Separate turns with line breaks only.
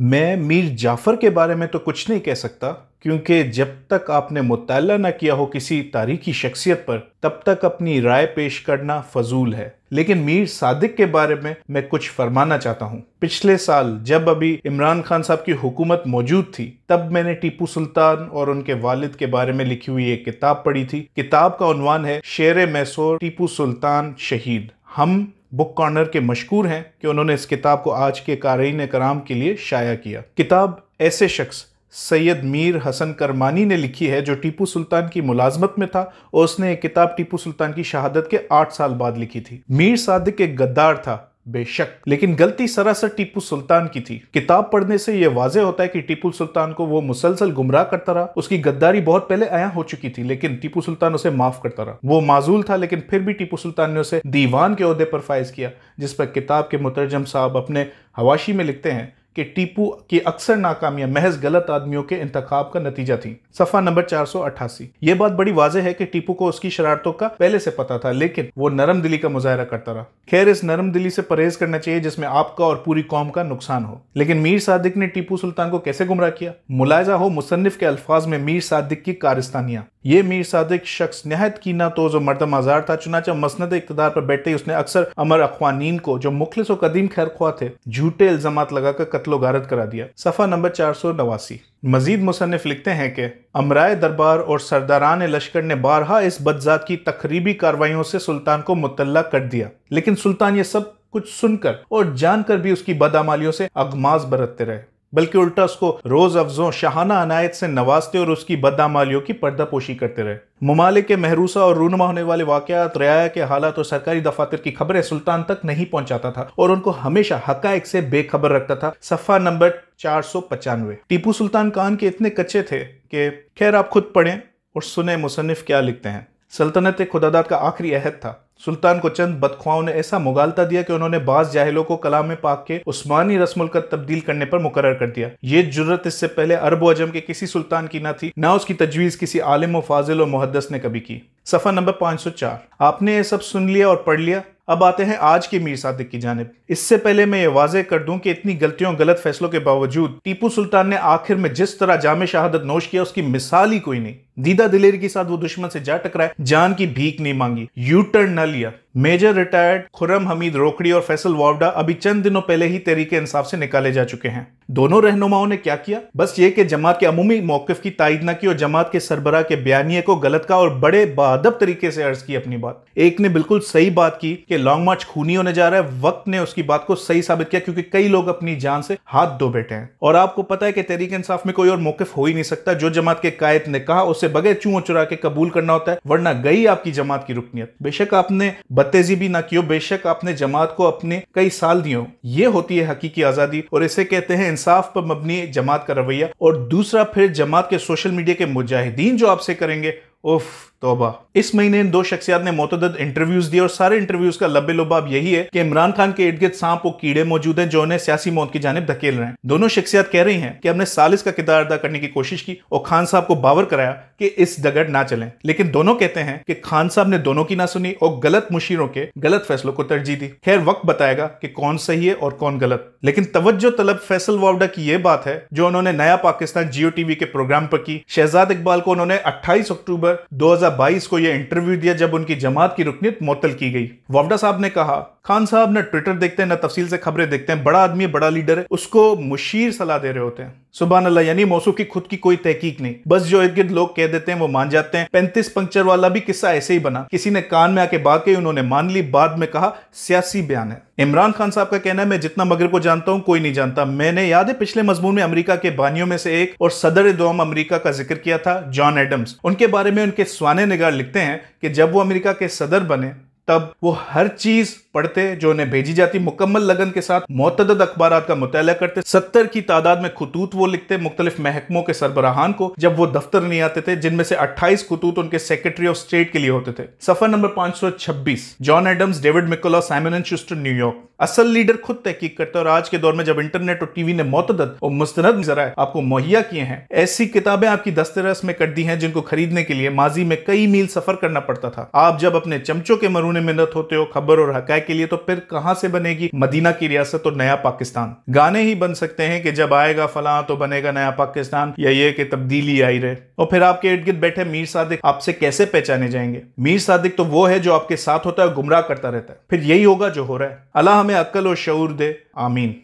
मैं मीर जाफ़र के बारे में तो कुछ नहीं कह सकता क्योंकि जब तक आपने मुताल ना किया हो किसी तारीखी शख्सियत पर तब तक अपनी राय पेश करना फजूल है लेकिन मीर सादिक के बारे में मैं कुछ फरमाना चाहता हूँ पिछले साल जब अभी इमरान खान साहब की हुकूमत मौजूद थी तब मैंने टीपू सुल्तान और उनके वालिद के बारे में लिखी हुई एक किताब पढ़ी थी किताब का उनवान है शेर मैसोर टीपू सुल्तान शहीद हम बुक कॉर्नर के मशहूर हैं कि उन्होंने इस किताब को आज के कारीन कराम के लिए शाया किया किताब ऐसे शख्स सैयद मीर हसन करमानी ने लिखी है जो टीपू सुल्तान की मुलाजमत में था और उसने एक किताब टीपू सुल्तान की शहादत के आठ साल बाद लिखी थी मीर सादिक एक गद्दार था बेशक लेकिन गलती सरासर टीपू सुल्तान की थी किताब पढ़ने से यह वाजे होता है कि टीपू सुल्तान को वो मुसलसल गुमराह करता रहा उसकी गद्दारी बहुत पहले आया हो चुकी थी लेकिन टीपू सुल्तान उसे माफ करता रहा वो माजूल था लेकिन फिर भी टीपू सुल्तान ने उसे दीवान के अहदे पर फायज किया जिस पर किताब के मुतरजम साहब अपने हवाशी में लिखते हैं कि टीपू की अक्सर नाकामियां महज गलत आदमियों के इंतखाब का नतीजा थी सफा नंबर चार सौ अट्ठासी ये बात बड़ी वाजह है कि टीपू को उसकी शरारतों का पहले से पता था लेकिन वो नरम दिली का मुजाहरा करता रहा खैर इस नरम दिली से परहेज करना चाहिए जिसमें आपका और पूरी कौम का नुकसान हो लेकिन मीर सादिक ने टीपू सुल्तान को कैसे गुमराह किया मुलायजा हो मुसनफ के अल्फाज में मीर सादिक की कारिस्तानियां ये मीर सादिक शख्स नहायत कीना तोज और मरदम आजार था चुनाचा मसनद इकतदार पर बैठते ही उसने अक्सर अमर अखवानीन को जो मुखलिस और कदीम खैर खुआ थे झूठे इल्जाम लगाकर कत्लो गारत करा दिया सफ़ा नंबर चार सौ नवासी मजीद मुसनफ लिखते हैं कि अमराय दरबार और सरदारान लश्कर ने बारहा इस बदजात की तकरीबी कार्रवाई से सुल्तान को मुतल कर दिया लेकिन सुल्तान ये सब कुछ सुनकर और जानकर भी उसकी बदामालियों से अगमाज बरतते रहे बल्कि उल्टा उसको रोज अफजों शाहाना अनायत से नवाजते और उसकी बदामालियों की पर्दापोशी करते रहे ममालिक के महरूसा और रूनमा होने वाले वाकत रियाया के हालात और सरकारी दफातर की खबरें सुल्तान तक नहीं पहुंचाता था और उनको हमेशा हक से बेखबर रखता था सफ़ा नंबर चार सौ पचानवे टीपू सुल्तान खान के इतने कच्चे थे कि खैर आप खुद पढ़ें और सुने मुसनफ़ क्या लिखते हैं सल्तनत खुदादाद का आखिरी अहद था सुल्तान को चंद बदख्वाओं ने ऐसा मुगालता दिया कि उन्होंने बाज जाहिलों को कलाम पाक के उस्मानी रस्मुलकत तब्दील करने पर मुकर कर दिया ये जरूरत इससे पहले अरब अजम के किसी सुल्तान की ना थी ना उसकी तजवीज़ किसी आलिम व फाजिल और मुहदस ने कभी की सफ़ा नंबर 504 आपने ये सब सुन लिया और पढ़ लिया अब आते हैं आज के मीर सादिक की जानब इससे पहले मैं ये वाजे कर दूं कि इतनी गलतियों गलत फैसलों के बावजूद टीपू सुल्तान ने आखिर में जिस तरह जाम शहादत नोश किया उसकी मिसाल ही कोई नहीं दीदा दिलेरी के साथ वो दुश्मन से जा टकराए जान की भीख नहीं मांगी यू टर्न न लिया मेजर रिटायर्ड खुरम हमीद रोकड़ी और फैसल वावडा अभी चंद दिनों पहले ही तरीके इंसाफ से निकाले जा चुके हैं दोनों रहनुमाओं ने क्या किया बस ये कि जमात के अमूमी मौकफ की तायद न की और जमात के सरबराह के बयानिए को गलत का और बड़े बादब तरीके से अर्ज की अपनी बात एक ने बिल्कुल सही बात की कि लॉन्ग मार्च खूनी होने जा रहा है वक्त ने उसकी बात को सही साबित किया क्योंकि कई लोग अपनी जान से हाथ धो बैठे हैं और आपको पता है कि तहरीक इंसाफ में कोई और मौकफ हो ही नहीं सकता जो जमात के कायद ने कहा उसे से बगैर चूं चुरा के कबूल करना होता है वरना गई आपकी जमात की रुकनीत बेशक आपने बत्तेजी भी ना की हो बेशक आपने जमात को अपने कई साल दिए हो ये होती है हकीकी आज़ादी और इसे कहते हैं इंसाफ पर मबनी जमात का रवैया और दूसरा फिर जमात के सोशल मीडिया के मुजाहिदीन जो आपसे करेंगे उफ तोबा इस महीने इन दो शख्सियात ने मोतद इंटरव्यूज दिए और सारे इंटरव्यूज का लब्बे लुबाब यही है कि इमरान खान के इर्द गिर्द सांप और कीड़े मौजूद हैं जो उन्हें सियासी मौत की जानब धकेल रहे हैं दोनों शख्सियात कह रही हैं कि हमने सालिस का किरदार अदा करने की कोशिश की और खान साहब को बावर कराया कि इस डगट ना चले लेकिन दोनों कहते हैं कि खान साहब ने दोनों की ना सुनी और गलत मुशीरों के गलत फैसलों को तरजीह दी खैर वक्त बताएगा कि कौन सही है और कौन गलत लेकिन तवज्जो तलब फैसल वावडा की यह बात है जो उन्होंने नया पाकिस्तान जियो टीवी के प्रोग्राम पर की शहजाद इकबाल को उन्होंने अट्ठाईस अक्टूबर 2022 को यह इंटरव्यू दिया जब उनकी जमात की रुकनीत मुतल की गई वावडा साहब ने कहा खान साहब ना ट्विटर देखते हैं ना तफसील से खबरें देखते हैं बड़ा आदमी है बड़ा लीडर है उसको मुशीर सलाह दे रहे होते हैं सुबह अल्लाह यानी मौसू की खुद की कोई तहकीक नहीं बस जो इर्द गिर्द लोग कह देते हैं वो मान जाते हैं पैंतीस पंक्चर वाला भी किस्सा ऐसे ही बना किसी ने कान में आके बात कही उन्होंने मान ली बाद में कहा सियासी बयान है इमरान खान साहब का कहना है मैं जितना मगर को जानता हूँ कोई नहीं जानता मैंने याद है पिछले मजमून में अमरीका के बानियों में से एक और सदर दोम अमरीका का जिक्र किया था जॉन एडम्स उनके बारे में उनके स्वाने निगार लिखते हैं कि जब वो अमरीका के सदर बने तब वो हर चीज पढ़ते जो उन्हें भेजी जाती मुकम्मल लगन के साथ मतदद अखबार का मुताल करते सत्तर की तादाद में खतूत वो लिखते मुख्तलिफ महकमों के सरबराहान को जब वो दफ्तर नहीं आते थे जिनमें से अट्ठाईस खतूत उनके सेक्रेटरी ऑफ स्टेट के लिए होते थे सफर नंबर पांच सौ छब्बीस John Adams David Mikola Simon and Schuster New York असल लीडर खुद तहकीक करता है और आज के दौर में जब इंटरनेट और टीवी ने मोतद और मुस्तनद जरा आपको मुहैया किए हैं ऐसी किताबें आपकी दस्तरस में कर दी हैं जिनको खरीदने के लिए माजी में कई मील सफर करना पड़ता था आप जब अपने चमचों के मरून सामने मेहनत होते हो खबर और हकाय के लिए तो फिर कहां से बनेगी मदीना की रियासत और नया पाकिस्तान गाने ही बन सकते हैं कि जब आएगा फला तो बनेगा नया पाकिस्तान या ये कि तब्दीली आई रहे और फिर आपके इर्द गिर्द बैठे मीर सादिक आपसे कैसे पहचाने जाएंगे मीर सादिक तो वो है जो आपके साथ होता है और गुमराह करता रहता है फिर यही होगा जो हो रहा है अल्लाह हमें अक्ल और शूर दे आमीन